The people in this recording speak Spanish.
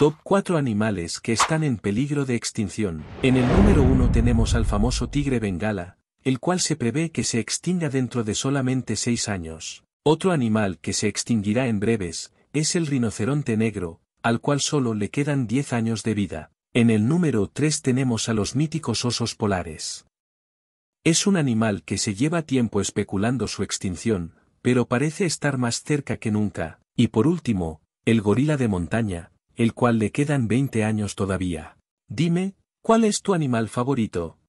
Top 4 animales que están en peligro de extinción. En el número 1 tenemos al famoso tigre bengala, el cual se prevé que se extinga dentro de solamente 6 años. Otro animal que se extinguirá en breves, es el rinoceronte negro, al cual solo le quedan 10 años de vida. En el número 3 tenemos a los míticos osos polares. Es un animal que se lleva tiempo especulando su extinción, pero parece estar más cerca que nunca. Y por último, el gorila de montaña, el cual le quedan 20 años todavía. Dime, ¿cuál es tu animal favorito?